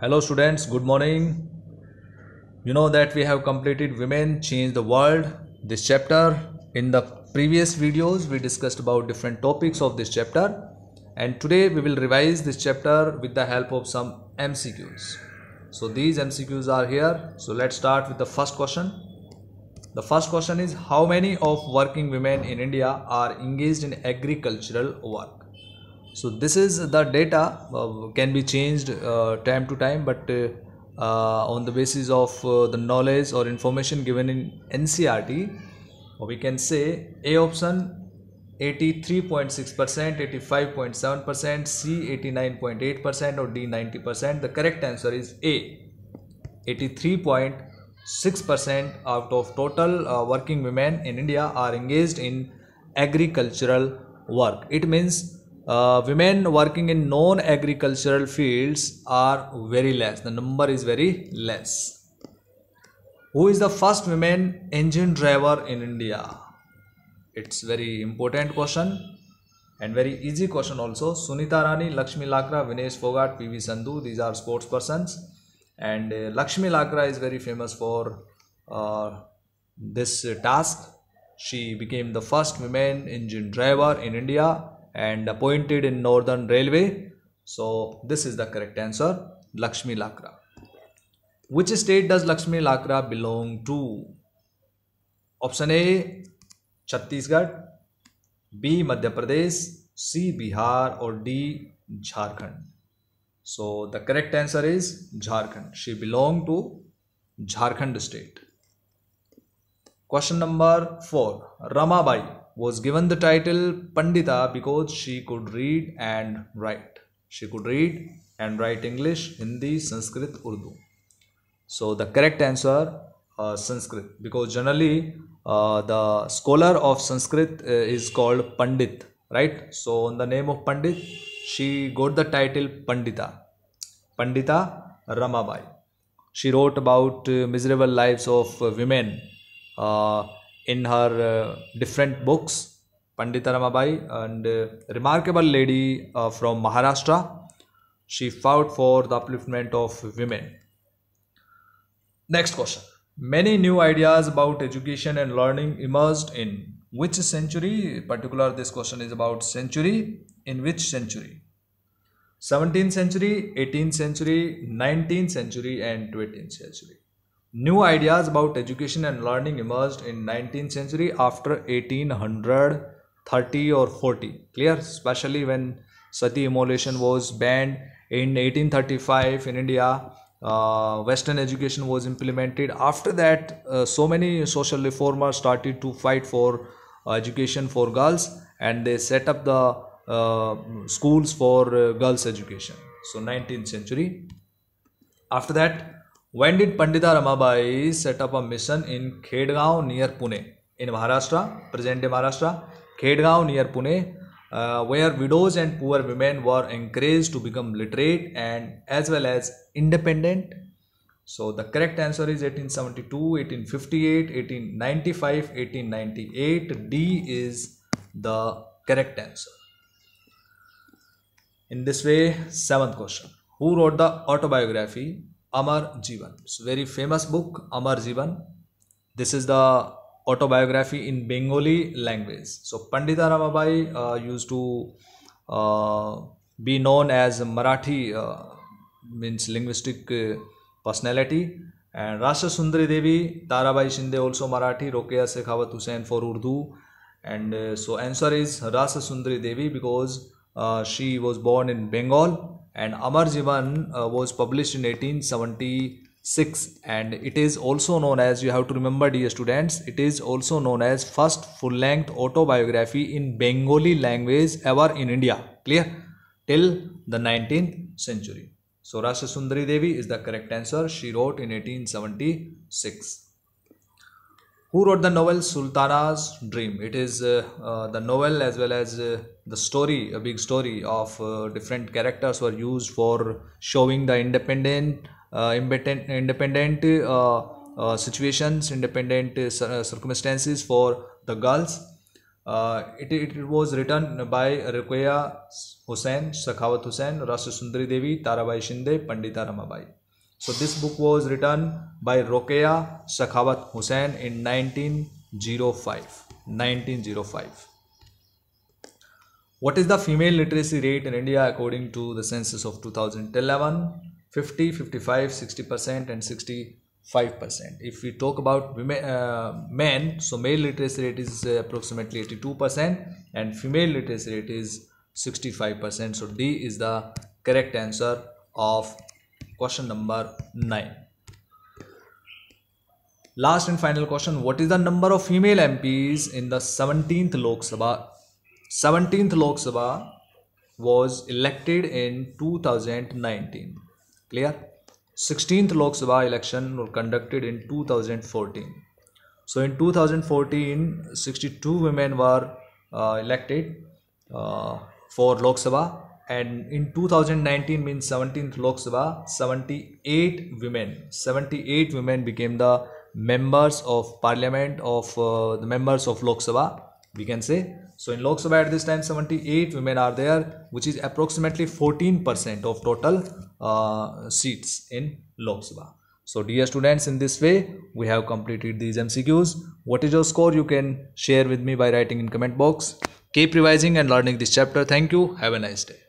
hello students good morning you know that we have completed women change the world this chapter in the previous videos we discussed about different topics of this chapter and today we will revise this chapter with the help of some mcqs so these mcqs are here so let's start with the first question the first question is how many of working women in india are engaged in agricultural work so this is the data uh, can be changed uh, time to time but uh, uh, on the basis of uh, the knowledge or information given in NCRT we can say A option 83.6%, 85.7%, C 89.8% or D 90%. The correct answer is A. 83.6% out of total uh, working women in India are engaged in agricultural work. It means uh, women working in non-agricultural fields are very less. The number is very less. Who is the first women engine driver in India? It's very important question and very easy question also. Sunita Rani, Lakshmi Lakra, Vinesh Fogart, PV Sandhu. These are sports persons and uh, Lakshmi Lakra is very famous for uh, this task. She became the first women engine driver in India and appointed in Northern Railway. So this is the correct answer, Lakshmi Lakra. Which state does Lakshmi Lakra belong to? Option A, Chhattisgarh, B, Madhya Pradesh, C, Bihar or D, Jharkhand. So the correct answer is Jharkhand. She belonged to Jharkhand state. Question number 4. Ramabai was given the title Pandita because she could read and write. She could read and write English, Hindi, Sanskrit, Urdu. So the correct answer uh, Sanskrit because generally uh, the scholar of Sanskrit uh, is called Pandit, right? So in the name of Pandit, she got the title Pandita. Pandita Ramabai. She wrote about uh, miserable lives of uh, women uh, in her uh, different books. Pandita Ramabai and uh, remarkable lady uh, from Maharashtra. She fought for the upliftment of women. Next question. Many new ideas about education and learning emerged in which century? particular, this question is about century. In which century? 17th century, 18th century, 19th century, and 20th century. New ideas about education and learning emerged in 19th century after 1830 or 40. Clear? Especially when sati immolation was banned in 1835 in India. Uh, Western education was implemented. After that, uh, so many social reformers started to fight for uh, education for girls and they set up the uh, schools for uh, girls education so 19th century after that when did Pandita Ramabai set up a mission in Khedgaon near Pune? In Maharashtra, present day Maharashtra, Khedgaon near Pune, uh, where widows and poor women were encouraged to become literate and as well as independent. So the correct answer is 1872, 1858, 1895, 1898. D is the correct answer. In this way, seventh question. Who wrote the autobiography अमर जीवन very famous book Amar Jivan this is the autobiography in Bengali language so Pandita Ramabai used to be known as Marathi means linguistic personality and Rashtra Sundari Devi Tarabai Shinde also Marathi Rokeya Sakhawat Hussain for Urdu and so answer is Rashtra Sundari Devi because she was born in Bengal and Amar Jivan uh, was published in 1876 and it is also known as you have to remember dear students it is also known as first full length autobiography in Bengali language ever in India clear till the 19th century so Rashi Sundari Devi is the correct answer she wrote in 1876 who wrote the novel sultana's dream it is uh, uh, the novel as well as uh, the story a big story of uh, different characters were used for showing the independent uh, independent uh, situations independent circumstances for the girls it, it was written by Ruqayya Hussain, Sakhawat Hussain, Rasa Sundari Devi, Tarabai Shinde, Pandita Ramabai. So this book was written by Rokeya Sakhawat Hussain in 1905. 1905. What is the female literacy rate in India according to the census of 2011? 50, 55, 60% and 65%. If we talk about women, uh, men, so male literacy rate is uh, approximately 82% and female literacy rate is 65%. So D is the correct answer of question number 9 last and final question what is the number of female mps in the 17th lok sabha 17th lok sabha was elected in 2019 clear 16th lok sabha election were conducted in 2014 so in 2014 62 women were uh, elected uh, for lok sabha and in 2019 means 17th Lok Sabha 78 women 78 women became the members of parliament of uh, the members of Lok Sabha we can say so in Lok Sabha at this time 78 women are there which is approximately 14% of total uh, seats in Lok Sabha so dear students in this way we have completed these MCQs what is your score you can share with me by writing in comment box keep revising and learning this chapter thank you have a nice day